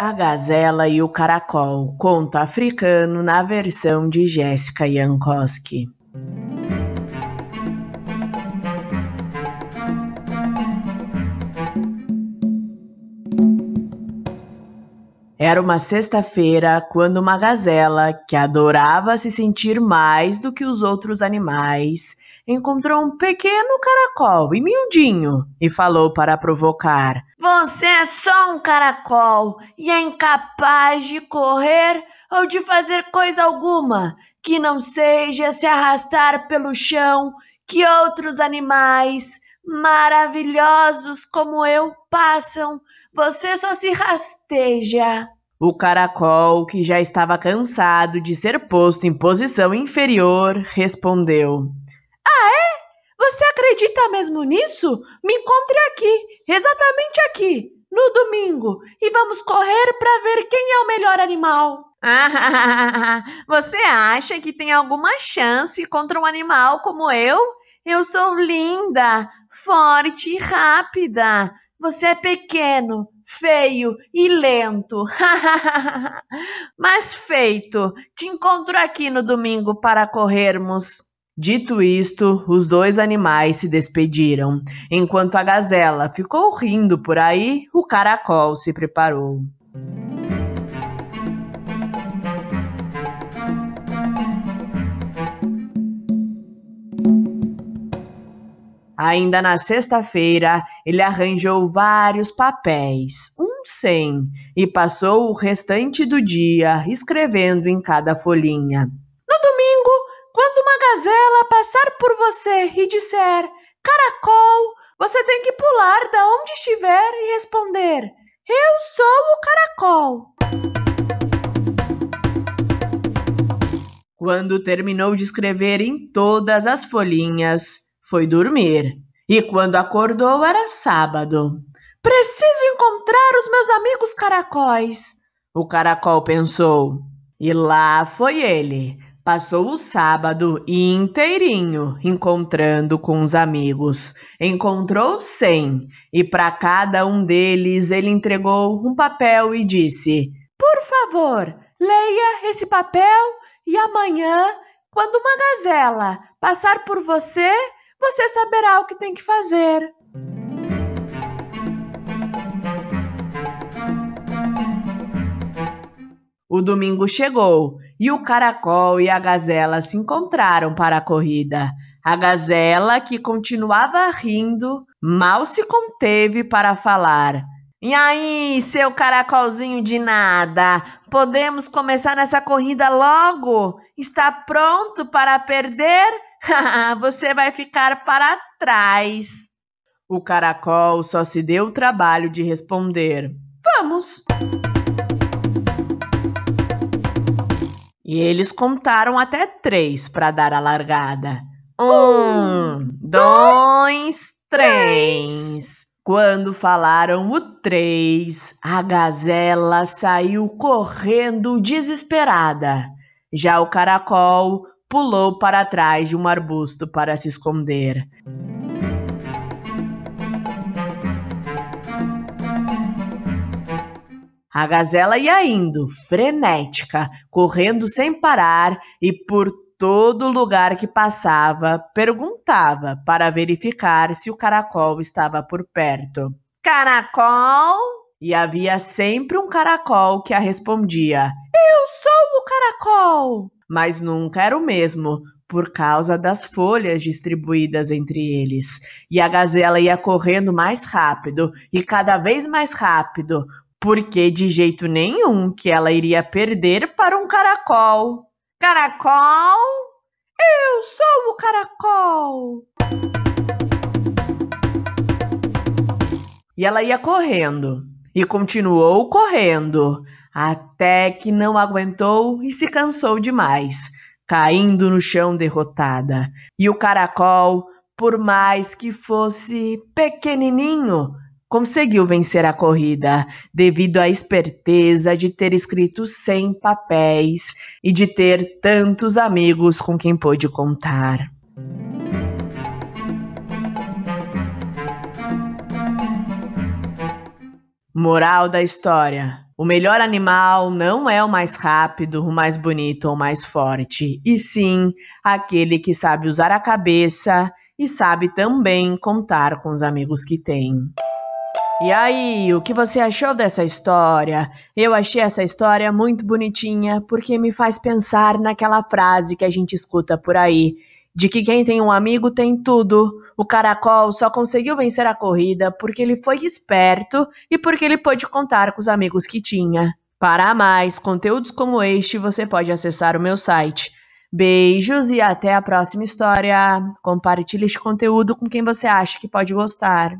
A Gazela e o Caracol, conto africano na versão de Jéssica Jankowski Era uma sexta-feira quando uma gazela, que adorava se sentir mais do que os outros animais, encontrou um pequeno caracol e miudinho e falou para provocar: Você é só um caracol e é incapaz de correr ou de fazer coisa alguma que não seja se arrastar pelo chão que outros animais maravilhosos como eu passam, você só se rasteja. O caracol, que já estava cansado de ser posto em posição inferior, respondeu: Ah, é? Você acredita mesmo nisso? Me encontre aqui, exatamente aqui, no domingo, e vamos correr para ver quem é o melhor animal. Ah, você acha que tem alguma chance contra um animal como eu? Eu sou linda, forte e rápida. Você é pequeno, feio e lento. Mas feito, te encontro aqui no domingo para corrermos. Dito isto, os dois animais se despediram. Enquanto a gazela ficou rindo por aí, o caracol se preparou. Ainda na sexta-feira, ele arranjou vários papéis, um sem, e passou o restante do dia escrevendo em cada folhinha. No domingo, quando uma gazela passar por você e disser caracol, você tem que pular da onde estiver e responder: Eu sou o caracol. Quando terminou de escrever em todas as folhinhas, foi dormir. E quando acordou era sábado. Preciso encontrar os meus amigos caracóis. O caracol pensou. E lá foi ele. Passou o sábado inteirinho encontrando com os amigos. Encontrou cem e para cada um deles ele entregou um papel e disse: Por favor, leia esse papel e amanhã, quando uma gazela passar por você, você saberá o que tem que fazer. O domingo chegou e o caracol e a gazela se encontraram para a corrida. A gazela, que continuava rindo, mal se conteve para falar. E aí, seu caracolzinho de nada, podemos começar essa corrida logo? Está pronto para perder? Você vai ficar para trás. O caracol só se deu o trabalho de responder: Vamos! E eles contaram até três para dar a largada. Um, um dois, três. Quando falaram o três, a gazela saiu correndo desesperada. Já o caracol pulou para trás de um arbusto para se esconder. A gazela ia indo, frenética, correndo sem parar e por todo lugar que passava, perguntava para verificar se o caracol estava por perto. Caracol? E havia sempre um caracol que a respondia: Eu sou o caracol! Mas nunca era o mesmo, por causa das folhas distribuídas entre eles. E a gazela ia correndo mais rápido e cada vez mais rápido, porque de jeito nenhum que ela iria perder para um caracol. Caracol? Eu sou o caracol! E ela ia correndo e continuou correndo, até que não aguentou e se cansou demais, caindo no chão derrotada. E o caracol, por mais que fosse pequenininho, conseguiu vencer a corrida, devido à esperteza de ter escrito 100 papéis e de ter tantos amigos com quem pôde contar. Moral da história: o melhor animal não é o mais rápido, o mais bonito ou o mais forte, e sim aquele que sabe usar a cabeça e sabe também contar com os amigos que tem. E aí, o que você achou dessa história? Eu achei essa história muito bonitinha porque me faz pensar naquela frase que a gente escuta por aí de que quem tem um amigo tem tudo. O caracol só conseguiu vencer a corrida porque ele foi esperto e porque ele pôde contar com os amigos que tinha. Para mais conteúdos como este, você pode acessar o meu site. Beijos e até a próxima história. Compartilhe este conteúdo com quem você acha que pode gostar.